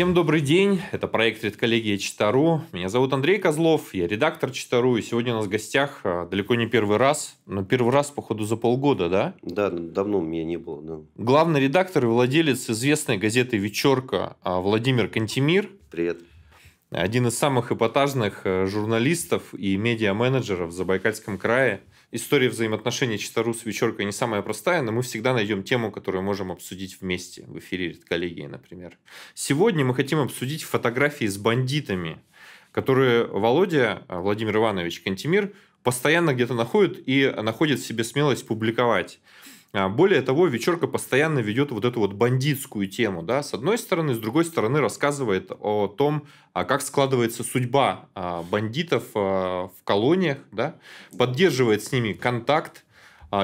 Всем добрый день, это проект «Редколлегия Читару». Меня зовут Андрей Козлов, я редактор Читару, и сегодня у нас в гостях а, далеко не первый раз, но первый раз, походу, за полгода, да? Да, давно у меня не было, да. Главный редактор и владелец известной газеты «Вечерка» а, Владимир Кантемир. Привет. Один из самых эпатажных э, журналистов и медиа-менеджеров в Забайкальском крае – история взаимоотношений Чистарус Вечерка не самая простая, но мы всегда найдем тему, которую можем обсудить вместе в эфире коллегии, например. Сегодня мы хотим обсудить фотографии с бандитами, которые Володя, э, Владимир Иванович Кантимир постоянно где-то находит и находит в себе смелость публиковать. А, более того, Вечерка постоянно ведет вот эту вот бандитскую тему, да, с одной стороны, с другой стороны рассказывает о том, а как складывается судьба а, бандитов в колониях, да, поддерживает с ними контакт,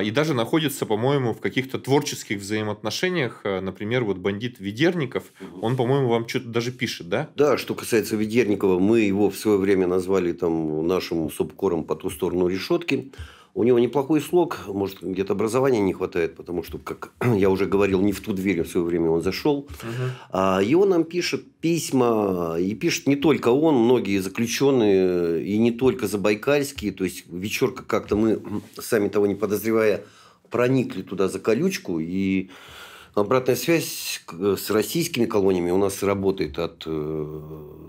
и даже находится, по-моему, в каких-то творческих взаимоотношениях. Например, вот бандит Ведерников, он, по-моему, вам что-то даже пишет, да? Да, что касается Ведерникова, мы его в свое время назвали там нашим субкором по ту сторону решетки. У него неплохой слог, может, где-то образования не хватает, потому что, как я уже говорил, не в ту дверь в свое время он зашел. Угу. А, и он нам пишет письма, и пишет не только он, многие заключенные, и не только забайкальские. То есть, вечерка как-то мы, сами того не подозревая, проникли туда за колючку, и Обратная связь с российскими колониями у нас работает от э,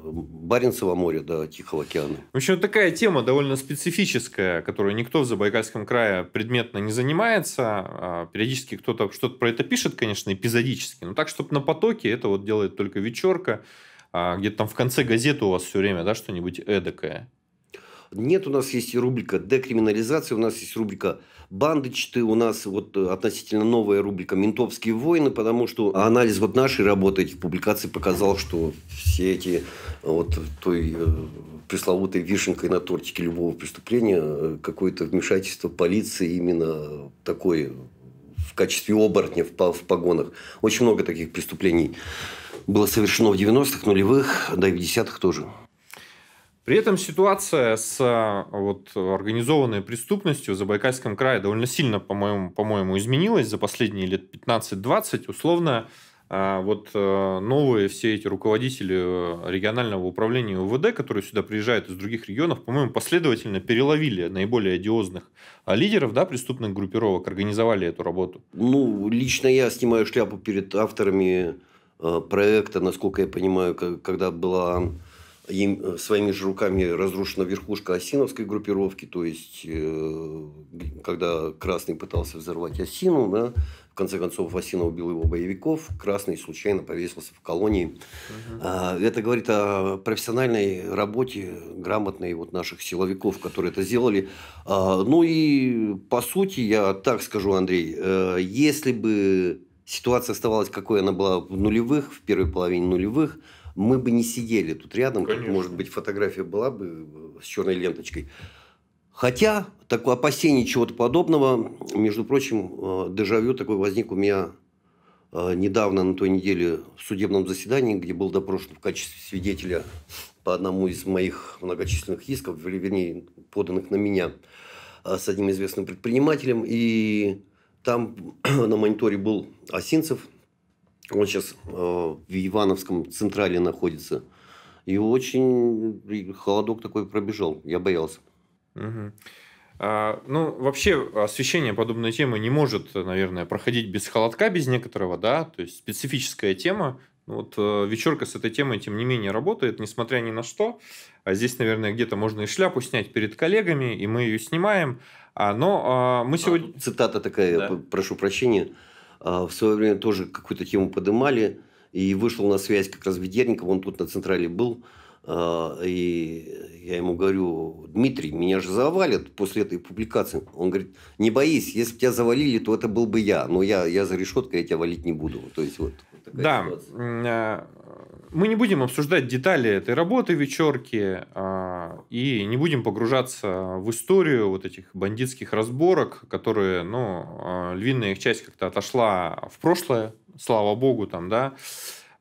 Баренцева моря до Тихого океана. В общем, такая тема довольно специфическая, которую никто в Забайкальском крае предметно не занимается. А, периодически кто-то что-то про это пишет, конечно, эпизодически, но так, чтобы на потоке, это вот делает только вечерка, а, где-то там в конце газеты у вас все время, да, что-нибудь эдакое. Нет, у нас есть рубрика декриминализация, у нас есть рубрика Бандычты у нас вот э, относительно новая рубрика «Ментовские войны», потому что анализ вот нашей работы этих публикаций показал, что все эти э, вот той э, пресловутой вишенкой на тортике любого преступления какое-то вмешательство полиции именно такое в качестве оборотня в, в погонах. Очень много таких преступлений было совершено в 90-х, нулевых, да и в 10-х тоже. При этом ситуация с а, вот, организованной преступностью в Забайкальском крае довольно сильно, по-моему, по-моему изменилась за последние лет 15-20. Условно, а, вот э, новые все эти руководители э, регионального управления УВД, которые сюда приезжают из других регионов, по-моему, последовательно переловили наиболее одиозных а, лидеров да, преступных группировок, организовали эту работу. Ну, лично я снимаю шляпу перед авторами э, проекта, насколько я понимаю, когда была им э, своими же руками разрушена верхушка осиновской группировки, то есть, э, когда Красный пытался взорвать Осину, да, в конце концов Осина убил его боевиков, Красный случайно повесился в колонии. Угу. Это говорит о профессиональной работе грамотной вот наших силовиков, которые это сделали. А, ну и, по сути, я так скажу, Андрей, э, если бы ситуация оставалась, какой она была в нулевых, в первой половине нулевых – мы бы не сидели тут рядом. Конечно. может быть, фотография была бы э, с черной ленточкой. Хотя, такое опасение чего-то подобного, между прочим, э, дежавю такой возник у меня э, недавно на той неделе в судебном заседании, где был допрошен в качестве свидетеля по одному из моих многочисленных исков, вернее, поданных на меня с одним известным предпринимателем. И там на мониторе был Осинцев – он сейчас э, в Ивановском централе находится. И очень холодок такой пробежал. Я боялся. Угу. А, ну, вообще, освещение подобной темы не может, наверное, проходить без холодка, без некоторого, да, то есть специфическая тема. Ну вот э, вечерка с этой темой, тем не менее, работает, несмотря ни на что. А здесь, наверное, где-то можно и шляпу снять перед коллегами, и мы ее снимаем. А, но а, мы а сегодня... Цитата такая, да. прошу прощения а, в свое время тоже какую-то тему поднимали, и вышел на связь как раз Ведерников, он тут на Централе был, а, и я ему говорю, Дмитрий, меня же завалят после этой публикации. Он говорит, не боись, если бы тебя завалили, то это был бы я, но я, я за решеткой, я тебя валить не буду. То есть вот, такая да, ситуация. А, мы не будем обсуждать детали этой работы вечерки а, и не будем погружаться в историю вот этих бандитских разборок, которые, ну, а, львиная их часть как-то отошла в прошлое, слава богу, там, да.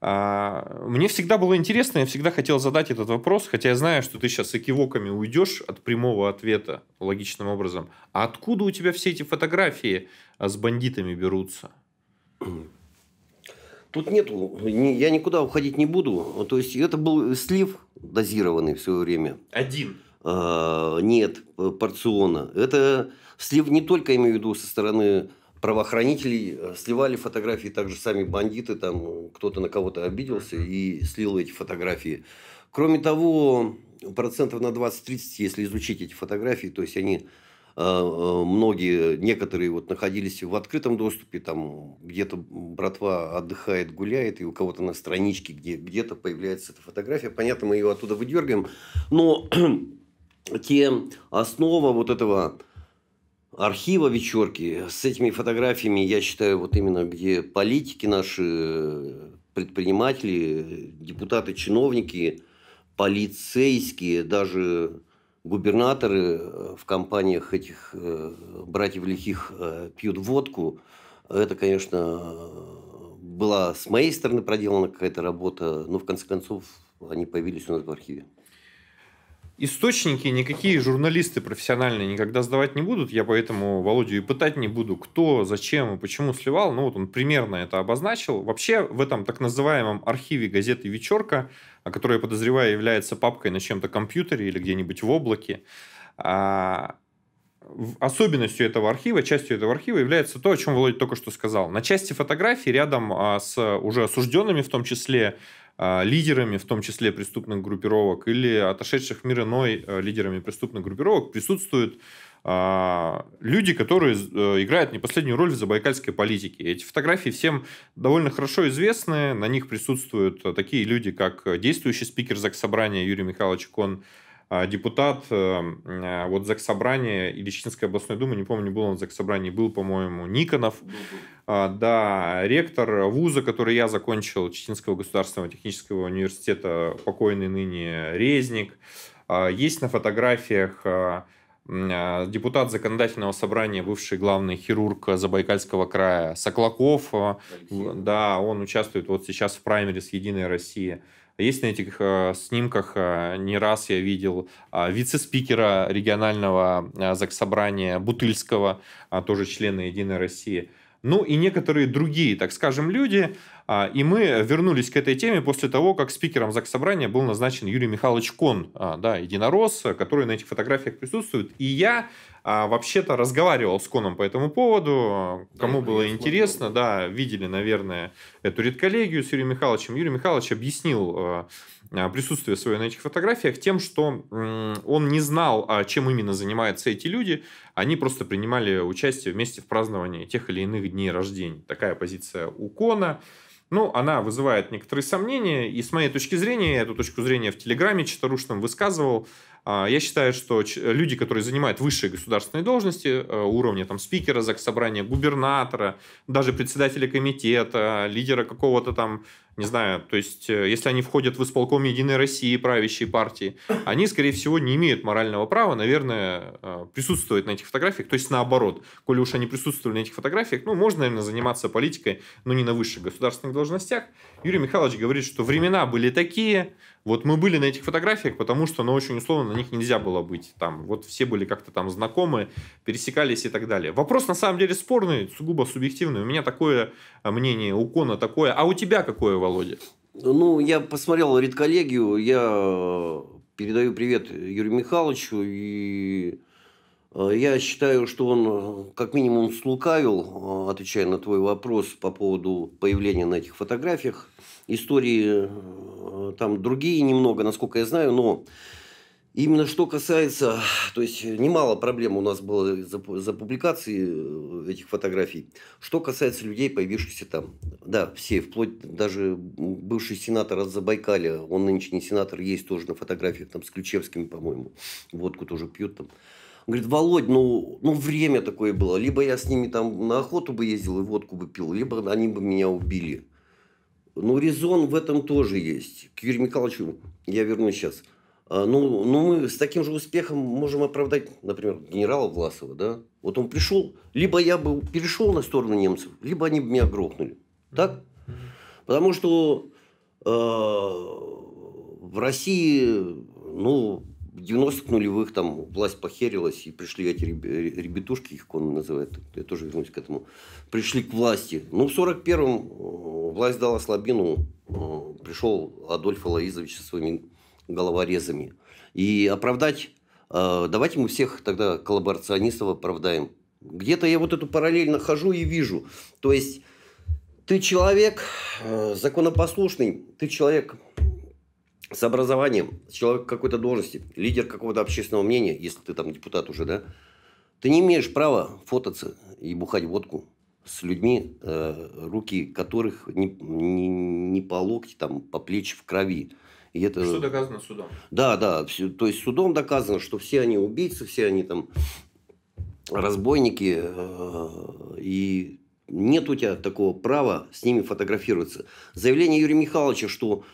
А, мне всегда было интересно, я всегда хотел задать этот вопрос, хотя я знаю, что ты сейчас с экивоками уйдешь от прямого ответа логичным образом. А откуда у тебя все эти фотографии с бандитами берутся? Тут нету, я никуда уходить не буду. То есть это был слив дозированный все время. Один? А, нет, порционно. Это слив не только, имею в виду, со стороны правоохранителей. Сливали фотографии также сами бандиты, там кто-то на кого-то обиделся и слил эти фотографии. Кроме того, процентов на 20-30, если изучить эти фотографии, то есть они а, а, многие, некоторые вот находились в открытом доступе, там где-то братва отдыхает, гуляет, и у кого-то на страничке где, где-то появляется эта фотография. Понятно, мы ее оттуда выдергиваем но те основа вот этого архива вечерки с этими фотографиями, я считаю, вот именно где политики наши, предприниматели, депутаты, чиновники, полицейские, даже губернаторы э, в компаниях этих э, братьев лихих э, пьют водку. Это, конечно, была с моей стороны проделана какая-то работа, но в конце концов они появились у нас в архиве источники никакие журналисты профессиональные никогда сдавать не будут. Я поэтому Володю и пытать не буду, кто, зачем и почему сливал. Ну вот он примерно это обозначил. Вообще в этом так называемом архиве газеты «Вечерка», а, который я подозреваю, является папкой на чем-то компьютере или где-нибудь в облаке, а, особенностью этого архива, частью этого архива является то, о чем Володя только что сказал. На части фотографий рядом а, с уже осужденными в том числе а, лидерами, в том числе преступных группировок, или отошедших в мир иной а, лидерами преступных группировок, присутствуют а, люди, которые э, играют не последнюю роль в забайкальской политике. Эти фотографии всем довольно хорошо известны. На них присутствуют такие люди, как действующий спикер Заксобрания Юрий Михайлович Кон, а, депутат эм, э, вот Заксобрания и Чеченской областной думы, не помню, был он в Заксобрании, был, по-моему, Никонов, а, да, ректор вуза, который я закончил, Чеченского государственного технического университета, покойный ныне Резник. А, есть на фотографиях депутат законодательного собрания, бывший главный хирург Забайкальского края Соклаков, Альхим. да, он участвует вот сейчас в праймере с «Единой России». Есть на этих э, снимках э, не раз я видел э, вице-спикера регионального э, а, заксобрания Бутыльского, э, тоже члена «Единой России», ну и некоторые другие, так скажем, люди. А, и мы вернулись к этой теме после того, как спикером ЗАГС Собрания был назначен Юрий Михайлович Кон, а, да, единорос, который на этих фотографиях присутствует. И я а, вообще-то разговаривал с Коном по этому поводу. Кому да, было интересно, да, видели, наверное, эту редколлегию с Юрием Михайловичем. Юрий Михайлович объяснил а, присутствие свое на этих фотографиях тем, что он не знал, а чем именно занимаются эти люди. Они просто принимали участие вместе в праздновании тех или иных дней рождения. Такая позиция у Кона. Ну, она вызывает некоторые сомнения, и с моей точки зрения, я эту точку зрения в Телеграме Читарушным высказывал, а, я считаю, что люди, которые занимают высшие государственные должности, э, уровня там, спикера заксобрания, губернатора, даже председателя комитета, лидера какого-то там не знаю, то есть, э, если они входят в исполком Единой России, правящей партии, они, скорее всего, не имеют морального права, наверное, э, присутствовать на этих фотографиях. То есть, наоборот, коли уж они присутствовали на этих фотографиях, ну, можно, наверное, заниматься политикой, но не на высших государственных должностях. Юрий Михайлович говорит, что времена были такие, вот мы были на этих фотографиях, потому что, ну, очень условно, на них нельзя было быть. Там, вот все были как-то там знакомы, пересекались и так далее. Вопрос, на самом деле, спорный, сугубо субъективный. У меня такое э, мнение, у Кона такое, а у тебя какое, Володя? Ну, я посмотрел редколлегию, я э, передаю привет Юрию Михайловичу, и э, я считаю, что он э, как минимум слукавил, отвечая на твой вопрос по поводу появления на этих фотографиях. Истории там другие немного, насколько я знаю, но Именно что касается, то есть немало проблем у нас было за, за публикацией этих фотографий. Что касается людей, появившихся там. Да, все, вплоть даже бывший сенатор от Забайкаля, он нынче не сенатор, есть тоже на фотографиях там с Ключевскими, по-моему, водку тоже пьют там. Он говорит, Володь, ну, ну время такое было. Либо я с ними там на охоту бы ездил и водку бы пил, либо они бы меня убили. Ну, резон в этом тоже есть. К Юрию Михайловичу я вернусь сейчас. А, ну, ну, мы с таким же успехом можем оправдать, например, генерала Власова, да? Вот он пришел, либо я бы перешел на сторону немцев, либо они бы меня грохнули. Так? Потому что э, в России, ну, 90-х нулевых там власть похерилась, и пришли эти ребятушки, их он называет, я тоже вернусь к этому, пришли к власти. Ну, в 41-м э, власть дала слабину, э, пришел Адольф Алаизович со своими головорезами. И оправдать, э, давайте мы всех тогда коллаборационистов оправдаем. Где-то я вот эту параллель нахожу и вижу. То есть ты человек э, законопослушный, ты человек с образованием, человек какой-то должности, лидер какого-то общественного мнения, если ты там депутат уже, да, ты не имеешь права фототься и бухать водку с людьми, э, руки которых не, не, не по локти, там, по плечи в крови. И это... Что доказано судом? Да, да. Все, то есть судом доказано, что все они убийцы, все они там разбойники. Э, и нет у тебя такого права с ними фотографироваться. Заявление Юрия Михайловича, что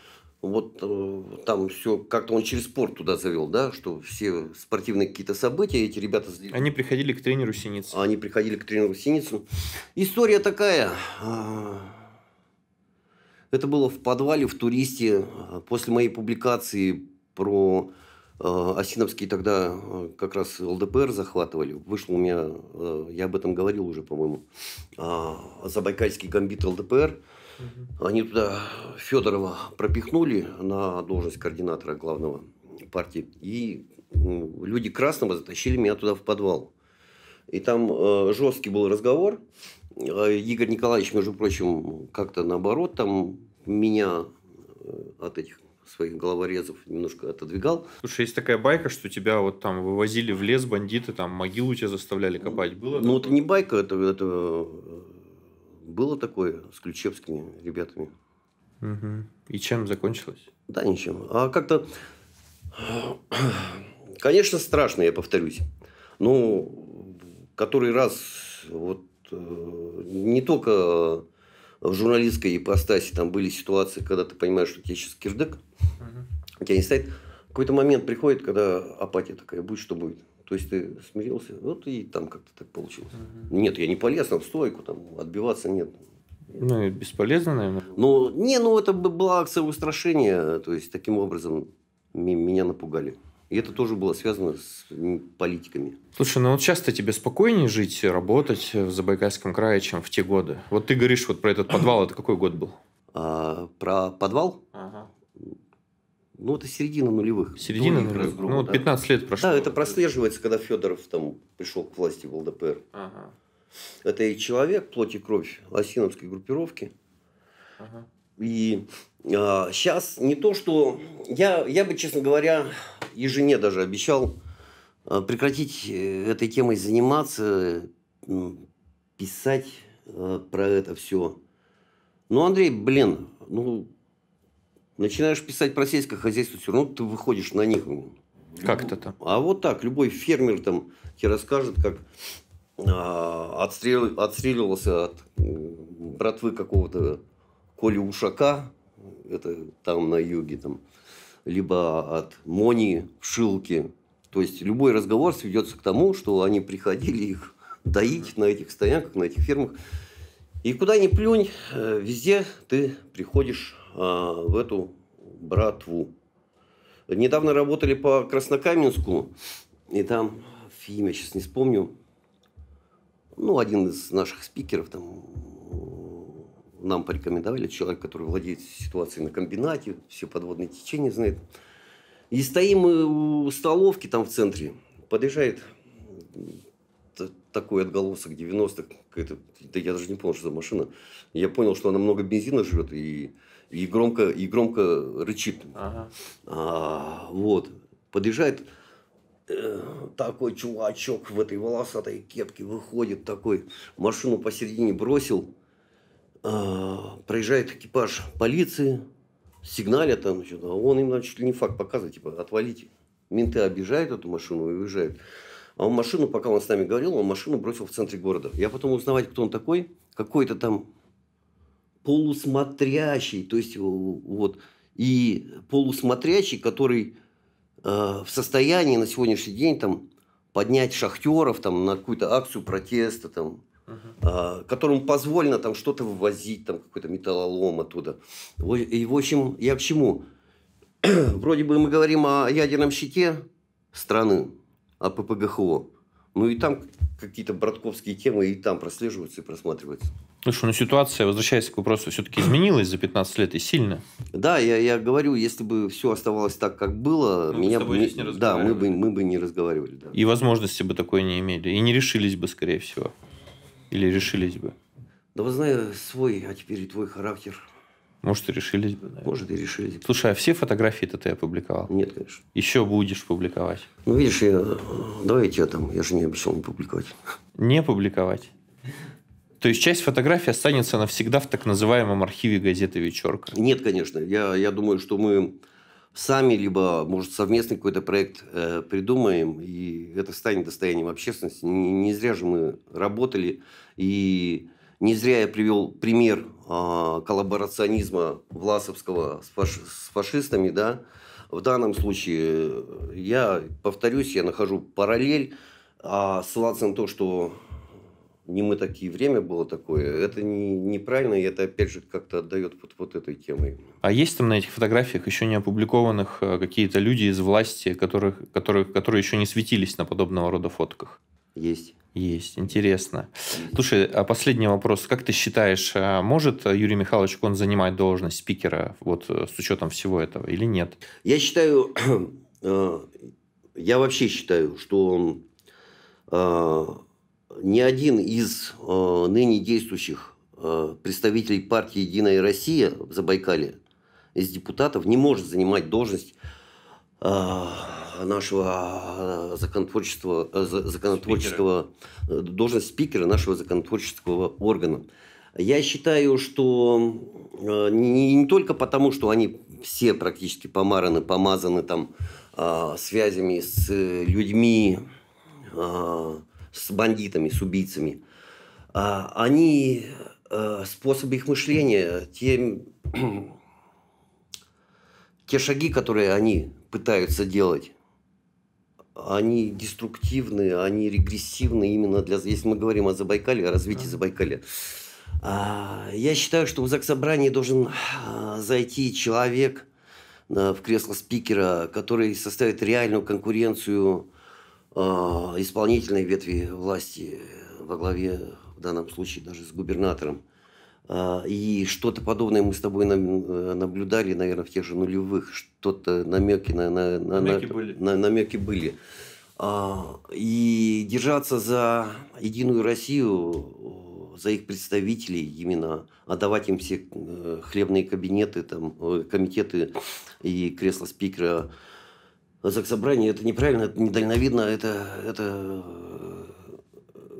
вот э, там все, как-то он через спорт туда завел, да, что все спортивные какие-то события, эти ребята... Злили. Они приходили к тренеру Синицу. Они приходили к тренеру Синицу. История такая. Э, это было в подвале в туристе э, после моей публикации про Э, Осиновские тогда э, как раз ЛДПР захватывали. Вышел у меня, э, я об этом говорил уже, по-моему, Забайкальский гамбит ЛДПР. Они туда Федорова пропихнули на должность координатора главного партии. И люди Красного затащили меня туда в подвал. И там жесткий был разговор. Игорь Николаевич, между прочим, как-то наоборот, там меня от этих своих головорезов немножко отодвигал. Слушай, есть такая байка, что тебя вот там вывозили в лес бандиты, там могилу тебя заставляли ну, копать. Было ну, такое? это не байка, это, это э, было такое с ключевскими ребятами. Угу. И чем закончилось? Да, ничем. А как-то... Конечно, страшно, я повторюсь. Ну, который раз вот э, не только в журналистской ипостаси там были ситуации, когда ты понимаешь, что тебе сейчас кирдык, угу. тебя не стоит. Какой-то момент приходит, когда апатия такая, будет что будет. То есть ты смирился, вот и там как-то так получилось. Угу. Нет, я не полез там в стойку, там отбиваться нет. Ну, и бесполезно, наверное. Ну, не, ну это была акция устрашения, то есть таким образом меня напугали. И это тоже было связано с политиками. Слушай, ну вот часто тебе спокойнее жить, работать в Забайкальском крае, чем в те годы. Вот ты говоришь вот про этот подвал, это какой год был? А, про подвал? Ага. Ну, это середина нулевых. Середина нулевых. нулевых. Грубо, ну, вот да. 15 лет прошло. Да, это прослеживается, когда Федоров там пришел к власти в ЛДПР. Ага. Это и человек, плоть и кровь Лосиновской группировки. Ага. И э, а, сейчас не то, что... Я, я бы, честно говоря, и жене даже обещал а, прекратить э, этой темой заниматься, писать а, про это все. Ну, Андрей, блин, ну, начинаешь писать про сельское хозяйство, все равно ты выходишь на них. Как это то А вот так, любой фермер там тебе расскажет, как э, отстрел, отстреливался от братвы какого-то Коли Ушака, это там на юге, там, либо от Мони в Шилке. То есть любой разговор сведется к тому, что они приходили их доить на этих стоянках, на этих фермах. И куда ни плюнь, э, везде ты приходишь а, в эту братву. Недавно работали по Краснокаменску, и там я сейчас не вспомню. Ну, один из наших спикеров там нам порекомендовали, человек, который владеет ситуацией на комбинате, все подводные течения знает. И стоим мы у столовки там в центре, подъезжает такой отголосок 90-х, какая-то, да я даже не понял, что за машина. Я понял, что она много бензина жрет и, и, громко, и громко рычит. Ага. А, вот. Подъезжает э, такой чувачок в этой волосатой кепке, выходит такой, машину посередине бросил, Э, проезжает экипаж полиции, сигналят там, что а он им значит, не факт показывает, типа, отвалите. Менты обижают эту машину и уезжают. А он машину, пока он с нами говорил, он машину бросил в центре города. Я потом узнавать, кто он такой, какой-то там полусмотрящий, то есть вот, и полусмотрящий, который э, в состоянии на сегодняшний день там поднять шахтеров там на какую-то акцию протеста там Uh-huh. которому позволено там что-то вывозить, там какой-то металлолом оттуда. И, в общем, я к чему? Вроде бы мы говорим о ядерном щите страны, о ППГХО. Ну и там какие-то братковские темы и там прослеживаются и просматриваются. Ну что, ну ситуация, возвращаясь к вопросу, все-таки изменилась за 15 лет и сильно. Да, я, я говорю, если бы все оставалось так, как было, ну, меня бы, не, да, мы бы мы бы не разговаривали. Да. И возможности бы такой не имели, и не решились бы, скорее всего. Или решились бы? Да вот зная свой, а теперь и твой характер. Может, и решились бы, наверное. Может, и решились бы. Слушай, а все фотографии-то ты опубликовал? Нет, конечно. Еще будешь публиковать? Ну, видишь, я... давай я там, я же не обещал публиковать. Не публиковать? То есть часть фотографий останется навсегда в так называемом архиве газеты «Вечерка». Нет, конечно. Я, я думаю, что мы сами, либо, может, совместный какой-то проект э, придумаем, и это станет достоянием общественности. Не, не зря же мы работали и не зря я привел пример а, коллаборационизма Власовского с, фашистами, да, в данном случае э, я повторюсь, я нахожу параллель, а ссылаться на то, что не мы такие, время было такое, это не, неправильно, и это опять же как-то отдает вот, вот этой темой. А есть там на этих фотографиях еще не опубликованных э, какие-то люди из власти, которых, которых, которые еще не светились на подобного рода фотках? Есть. Есть, интересно. Есть. Слушай, а последний вопрос. Как ты считаешь, а может э, Юрий Михайлович он занимать должность спикера вот э, с учетом всего этого или нет? Я считаю, э, я вообще считаю, что ни один из ныне действующих представителей партии «Единая Россия» в Забайкале из депутатов не может занимать должность нашего а, законотворчества, э, законотворчества спикера. Э, должность спикера нашего законотворческого органа. Я считаю, что э, не, не только потому, что они все практически помараны, помазаны там а, связями с людьми, а, с бандитами, с убийцами. Они способы их мышления, те, те шаги, которые они пытаются делать, они деструктивны, они регрессивны именно для... Если мы говорим о Забайкале, о развитии да. Забайкаля. А, я считаю, что в Заксобрании должен а, зайти человек а, в кресло спикера, который составит реальную конкуренцию исполнительной ветви власти во главе, в данном случае, даже с губернатором. А, и что-то подобное мы с тобой э, наблюдали, наверное, в тех же нулевых. Что-то намеки на, на, на, намеки на, были. На, намеки были. А, и держаться за Единую Россию, э, за их представителей именно, отдавать а им все э, хлебные кабинеты, там, комитеты и кресло спикера собрание – это неправильно, это недальновидно, это, это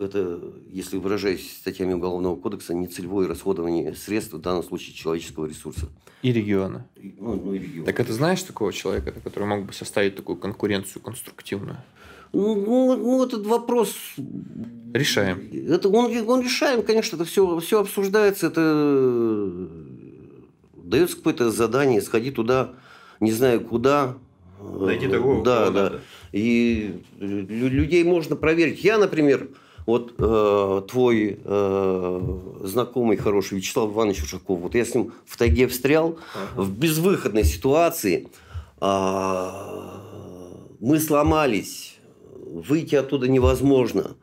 это, если выражаясь статьями Уголовного кодекса, нецелевое расходование средств, в данном случае человеческого ресурса. И региона. И, ну, ну, и региона. Так это знаешь такого человека, который мог бы составить такую конкуренцию конструктивную? Ну, ну, ну, этот вопрос... Решаем. Это он, он решаем, конечно, это все, все обсуждается, это э, дается какое-то задание, сходи туда, не знаю куда. Найди такого. Да, да. Надо. И людей можно проверить. Я, например, вот э, твой э, знакомый хороший Вячеслав Иванович Ушаков, вот я с ним в тайге встрял, ага. в безвыходной ситуации э, мы сломались, выйти оттуда невозможно.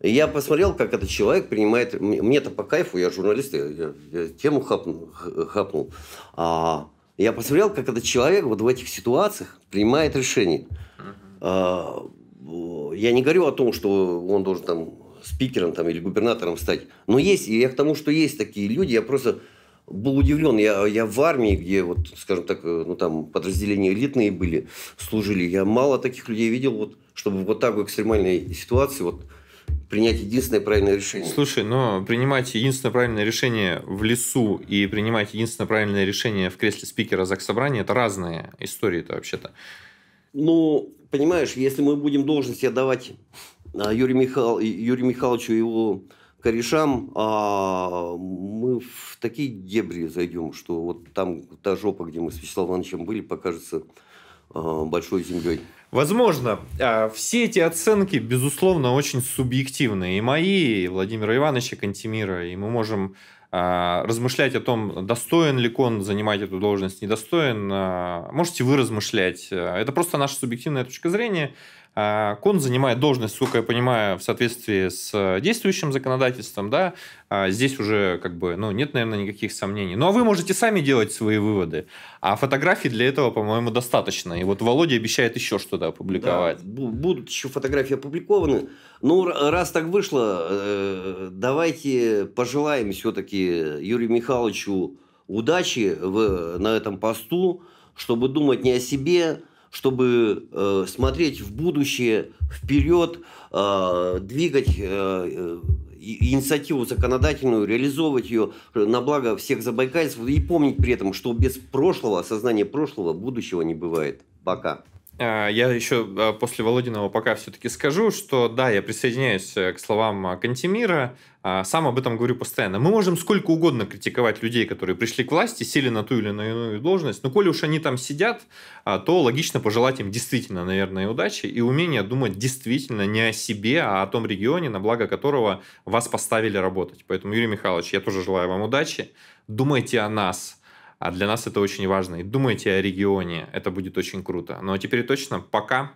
И я посмотрел, как этот человек принимает, мне-то по кайфу, я журналист, я, я, я тему хапнул, хапнул. А, я посмотрел, как этот человек вот в этих ситуациях принимает решение. Ага я не говорю о том, что он должен там спикером там, или губернатором стать. Но есть, и я к тому, что есть такие люди, я просто был удивлен. Я, я в армии, где, вот, скажем так, э, ну, там подразделения элитные были, служили. Я мало таких людей видел, вот, чтобы вот так в экстремальной ситуации вот, принять единственное правильное решение. Слушай, но принимать единственное правильное решение в лесу и принимать единственное правильное решение в кресле спикера ЗАГС Собрания – это разные истории-то вообще-то. Ну, понимаешь, если мы будем должности отдавать а, Юрию, Михал... Юрию Михайловичу и его корешам, а мы в такие дебри зайдем, что вот там та жопа, где мы с Вячеславом Ивановичем были, покажется а, большой землей. Возможно. А, все эти оценки, безусловно, очень субъективны. И мои, и Владимира Ивановича Кантемира. И мы можем а, размышлять о том, достоин ли он занимать эту должность, недостоин. А, можете вы размышлять. А, это просто наша субъективная точка зрения. А, кон занимает должность, сука, я понимаю, в соответствии с э, действующим законодательством, да, а, здесь уже как бы, ну, нет, наверное, никаких сомнений. Ну, а вы можете сами делать свои выводы, а фотографий для этого, по-моему, достаточно. И вот Володя обещает еще что-то опубликовать. Да, будут еще фотографии опубликованы. Ну, раз так вышло, э, давайте пожелаем все-таки Юрию Михайловичу удачи в, на этом посту, чтобы думать не о себе, чтобы э, смотреть в будущее, вперед, э, двигать э, инициативу законодательную, реализовывать ее на благо всех забайкальцев и помнить при этом, что без прошлого, осознания прошлого, будущего не бывает. Пока. А, я еще а, после Володиного пока все-таки скажу, что да, я присоединяюсь э, к словам а, Кантемира, сам об этом говорю постоянно. Мы можем сколько угодно критиковать людей, которые пришли к власти, сели на ту или на иную должность, но коли уж они там сидят, то логично пожелать им действительно, наверное, удачи и умения думать действительно не о себе, а о том регионе, на благо которого вас поставили работать. Поэтому, Юрий Михайлович, я тоже желаю вам удачи. Думайте о нас – а для нас это очень важно. И думайте о регионе, это будет очень круто. Но ну, а теперь точно пока.